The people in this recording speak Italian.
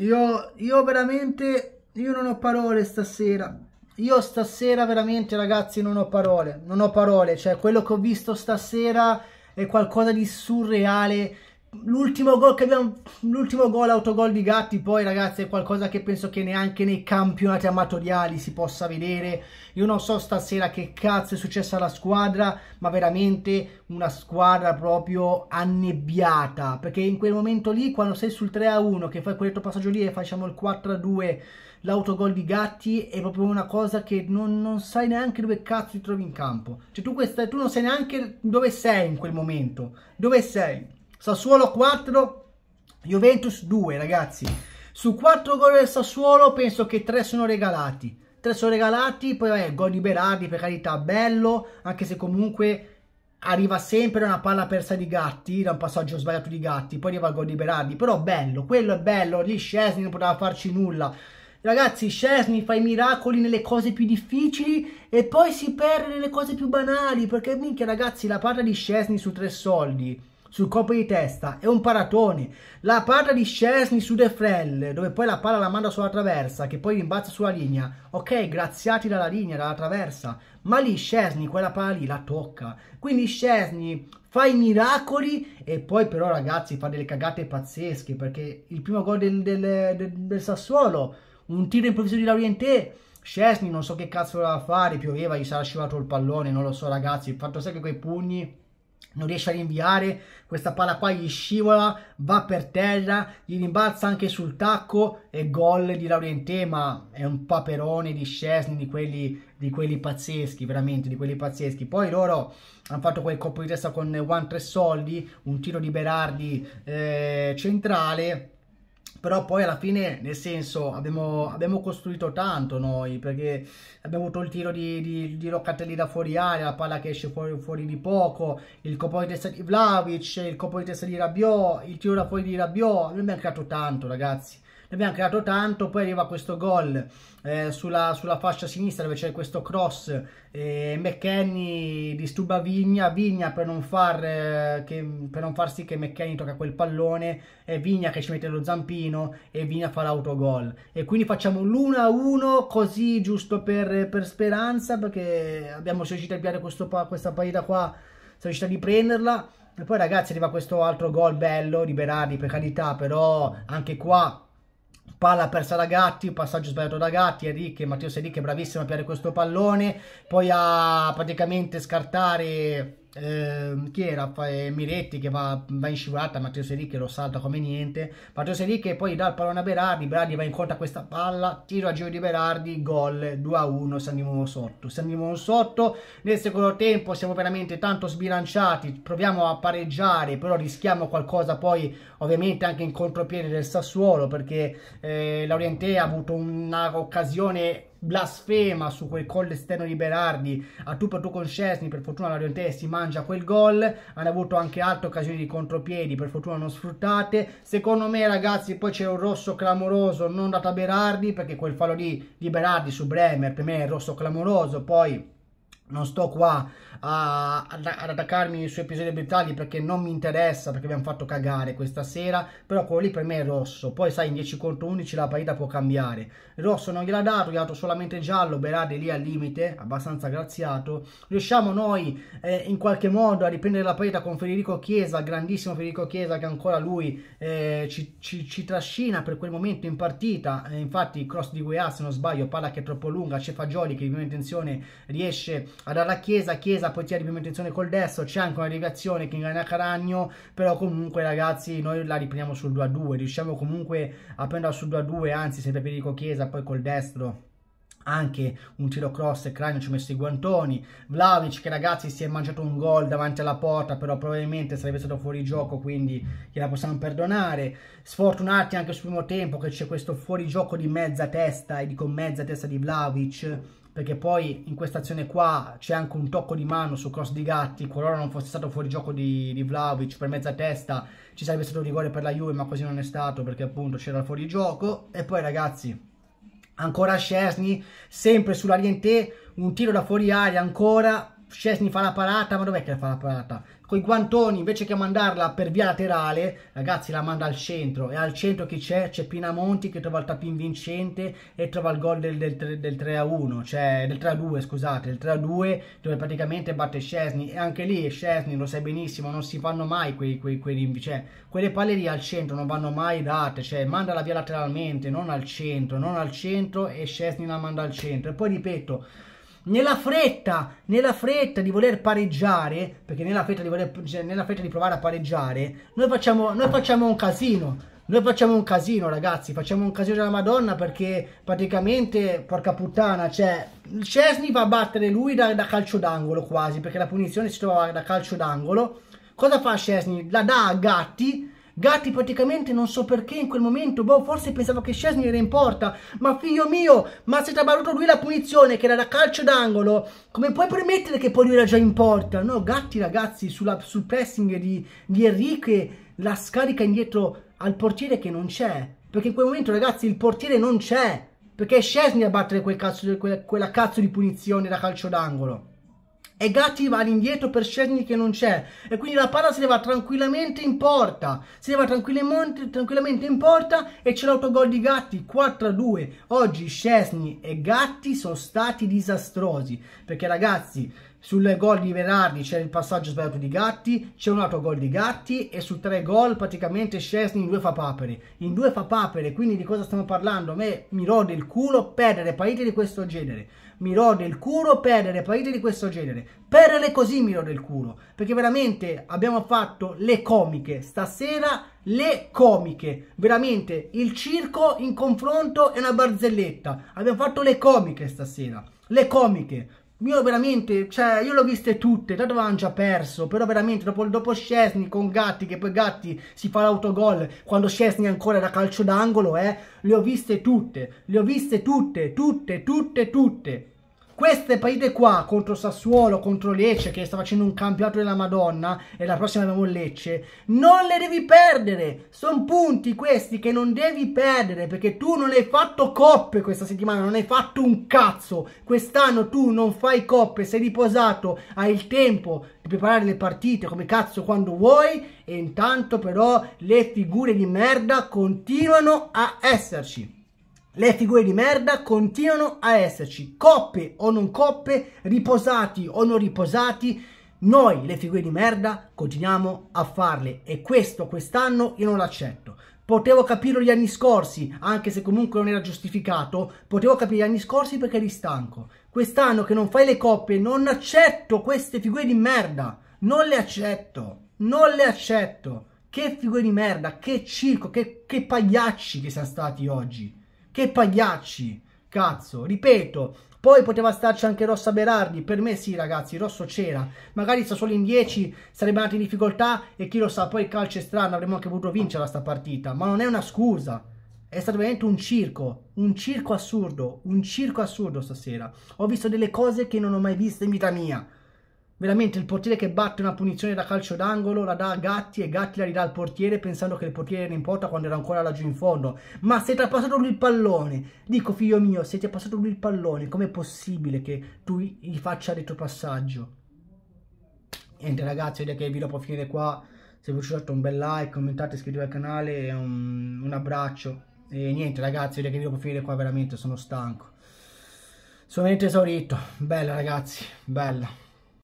Io, io veramente, io non ho parole stasera. Io stasera veramente ragazzi non ho parole, non ho parole. Cioè quello che ho visto stasera è qualcosa di surreale L'ultimo gol che abbiamo, l'ultimo gol autogol di Gatti, poi ragazzi è qualcosa che penso che neanche nei campionati amatoriali si possa vedere. Io non so stasera che cazzo è successo alla squadra, ma veramente una squadra proprio annebbiata. Perché in quel momento lì, quando sei sul 3-1, che fai quel passaggio lì e facciamo il 4-2, l'autogol di Gatti è proprio una cosa che non, non, sai neanche dove cazzo ti trovi in campo. Cioè tu, questa, tu non sai neanche dove sei in quel momento, dove sei. Sassuolo 4, Juventus 2, ragazzi. Su 4 gol del Sassuolo penso che 3 sono regalati. 3 sono regalati, poi vabbè, gol di Berardi, per carità, bello, anche se comunque arriva sempre una palla persa di Gatti, da un passaggio sbagliato di Gatti, poi arriva il gol di Berardi, però bello, quello è bello, lì Scesni non poteva farci nulla. Ragazzi, Scesni fa i miracoli nelle cose più difficili e poi si perde nelle cose più banali, perché minchia ragazzi, la palla di Scesni su tre soldi sul colpo di testa, è un paratone. La parata di Scesni su De Frel, dove poi la palla la manda sulla traversa, che poi rimbalza sulla linea. Ok, graziati dalla linea, dalla traversa. Ma lì Scesni, quella palla lì, la tocca. Quindi Scesni fa i miracoli e poi però ragazzi fa delle cagate pazzesche, perché il primo gol del, del, del, del Sassuolo, un tiro improvviso di Laurienté, Scesni non so che cazzo doveva fare, pioveva, gli sarà scivolato il pallone, non lo so ragazzi, il fatto è che quei pugni non riesce a rinviare, questa palla qua gli scivola, va per terra, gli rimbalza anche sul tacco e gol di Laurentè, ma è un paperone di Scesni, di quelli, di quelli pazzeschi, veramente di quelli pazzeschi. Poi loro hanno fatto quel colpo di testa con Juan 3 Soldi, un tiro di Berardi eh, centrale, però poi alla fine, nel senso, abbiamo, abbiamo, costruito tanto noi, perché abbiamo avuto il tiro di, di, di Locatelli da fuori aria, la palla che esce fuori, fuori di poco, il colpo di testa di Vlaovic, il colpo di testa di Rabiot, il tiro da fuori di Rabiot, noi abbiamo creato tanto ragazzi ne abbiamo creato tanto, poi arriva questo gol eh, sulla, sulla, fascia sinistra dove c'è questo cross, eh, McKenny disturba Vigna, Vigna per non, far, eh, che, per non far sì che McKenny tocca quel pallone, e Vigna che ci mette lo zampino e Vigna fa l'autogol. E quindi facciamo l'1-1 così giusto per, per speranza perché abbiamo riuscito a avviare questo, questa partita qua, siamo riusciti a riprenderla. E poi ragazzi arriva questo altro gol bello di Berardi per carità, però anche qua palla persa da Gatti, passaggio sbagliato da Gatti, Enrique, Matteo Sedic è bravissimo a piare questo pallone, poi a praticamente scartare eh, chi era eh, Miretti che va, va in scivolata Matteo Seri lo salta come niente Matteo Seri poi dà il pallone a Berardi Berardi va in incontro a questa palla tiro a giro di Berardi gol 2 a 1 siamo sotto siamo sotto nel secondo tempo siamo veramente tanto sbilanciati proviamo a pareggiare però rischiamo qualcosa poi ovviamente anche in contropiede del Sassuolo perché eh, Laurentè ha avuto un'occasione blasfema su quel collo esterno di Berardi a tu per tu con Scesni per fortuna la Rionte si mangia quel gol hanno avuto anche altre occasioni di contropiedi per fortuna non sfruttate secondo me ragazzi poi c'è un rosso clamoroso non dato a Berardi perché quel fallo lì di Berardi su Bremer per me è il rosso clamoroso poi non sto qua a, ad, ad, attaccarmi su episodi arbitrali perché non mi interessa, perché abbiamo fatto cagare questa sera, però quello lì per me è rosso. Poi sai, in 10 contro 11 la partita può cambiare. rosso non gliel'ha dato, gliel'ha dato solamente giallo, Berardi lì al limite, abbastanza graziato. Riusciamo noi eh, in qualche modo a riprendere la partita con Federico Chiesa, grandissimo Federico Chiesa che ancora lui eh, ci, ci, ci, trascina per quel momento in partita. Eh, infatti cross di Gueas, se non sbaglio, palla che è troppo lunga, c'è Fagioli che in prima intenzione riesce ad alla Chiesa, poi portiere di prima intenzione col destro, c'è anche una deviazione che inganna Caragno, però comunque ragazzi noi la riprendiamo sul 2-2, riusciamo comunque a prendere sul 2-2, anzi sempre Federico Chiesa poi col destro anche un tiro cross e Cranio ci ha messo i guantoni Vlaovic che ragazzi si è mangiato un gol davanti alla porta però probabilmente sarebbe stato fuori gioco quindi gliela possiamo perdonare sfortunati anche sul primo tempo che c'è questo fuori gioco di mezza testa e dico mezza testa di Vlaovic perché poi in questa azione qua c'è anche un tocco di mano su cross di Gatti, qualora non fosse stato fuori gioco di, di Vlaovic per mezza testa ci sarebbe stato rigore per la Juve, ma così non è stato perché appunto c'era fuori gioco. E poi ragazzi, ancora Scesni, sempre sulla Rientè, un tiro da fuori aria ancora Scesni fa la parata, ma dov'è che fa la parata? Con i guantoni, invece che mandarla per via laterale, ragazzi la manda al centro. E al centro chi c'è? C'è Pinamonti che trova il tapin vincente e trova il gol del, del, del 3-1, cioè del 3-2, scusate, del 3-2 dove praticamente batte Scesni. E anche lì Scesni lo sai benissimo, non si fanno mai quei, quei, quei cioè, quelle palle lì al centro non vanno mai date, cioè mandala via lateralmente, non al centro, non al centro e Scesni la manda al centro. E poi ripeto, nella fretta, nella fretta di voler pareggiare, perché nella fretta di, voler, cioè, nella fretta di provare a pareggiare, noi facciamo, noi facciamo un casino. Noi facciamo un casino, ragazzi. Facciamo un casino della Madonna perché praticamente, porca puttana, cioè, Cesni va a battere lui da, da calcio d'angolo quasi perché la punizione si trova da calcio d'angolo. Cosa fa Cesni? La dà a Gatti Gatti praticamente non so perché in quel momento, boh, forse pensavo che Scesni era in porta, ma figlio mio, ma si è trabaruto lui la punizione che era da calcio d'angolo, come puoi permettere che poi lui era già in porta? No, Gatti ragazzi, sulla, sul pressing di, di Enrique la scarica indietro al portiere che non c'è, perché in quel momento ragazzi il portiere non c'è, perché è Scesni a battere quel cazzo, quella, quella cazzo di punizione da calcio d'angolo e Gatti va all'indietro per Szczesny che non c'è e quindi la palla se ne va tranquillamente in porta se ne va tranquillamente, tranquillamente in porta e c'è l'autogol di Gatti 4-2 oggi Scesni e Gatti sono stati disastrosi perché ragazzi sul gol di Verardi c'è il passaggio sbagliato di Gatti, c'è un altro gol di Gatti e su tre gol praticamente Scesni in due fa papere. In due fa papere, quindi di cosa stiamo parlando? A me mi rode il culo perdere partite di questo genere. Mi rode il culo perdere partite di questo genere. Perdere così mi rode il culo, perché veramente abbiamo fatto le comiche stasera, le comiche. Veramente il circo in confronto è una barzelletta. Abbiamo fatto le comiche stasera le comiche. Io veramente, cioè, io le ho viste tutte, tanto avevano già perso, però veramente dopo, dopo Scesni con Gatti, che poi Gatti si fa l'autogol quando Scesni ancora era calcio d'angolo, eh, le ho viste tutte, le ho viste tutte, tutte, tutte, tutte queste partite qua contro Sassuolo, contro Lecce che sta facendo un campionato della Madonna e la prossima abbiamo Lecce, non le devi perdere. Sono punti questi che non devi perdere perché tu non hai fatto coppe questa settimana, non hai fatto un cazzo. Quest'anno tu non fai coppe, sei riposato, hai il tempo di preparare le partite come cazzo quando vuoi e intanto però le figure di merda continuano a esserci. Le figure di merda continuano a esserci, coppe o non coppe, riposati o non riposati, noi le figure di merda continuiamo a farle e questo quest'anno io non l'accetto. Potevo capirlo gli anni scorsi, anche se comunque non era giustificato, potevo capire gli anni scorsi perché eri stanco. Quest'anno che non fai le coppe non accetto queste figure di merda, non le accetto, non le accetto. Che figure di merda, che circo, che, che pagliacci che siamo stati oggi. Che pagliacci, cazzo, ripeto. Poi poteva starci anche Rossa Berardi, per me sì ragazzi, Rosso c'era. Magari sta solo in 10, sarebbe andato in difficoltà e chi lo sa, poi il calcio è strano, avremmo anche potuto vincere sta partita. Ma non è una scusa, è stato veramente un circo, un circo assurdo, un circo assurdo stasera. Ho visto delle cose che non ho mai visto in vita mia veramente il portiere che batte una punizione da calcio d'angolo la dà a Gatti e Gatti la ridà al portiere pensando che il portiere era importa quando era ancora laggiù in fondo. Ma se ti ha passato lui il pallone, dico figlio mio, se ti ha passato lui il pallone, com'è possibile che tu gli faccia detto passaggio? Niente ragazzi, vedete che il video può finire qua. Se vi è piaciuto un bel like, commentate, iscrivetevi al canale, un, un abbraccio. E niente ragazzi, vedete che il video può finire qua, veramente sono stanco. Sono veramente esaurito. Bella ragazzi, bella.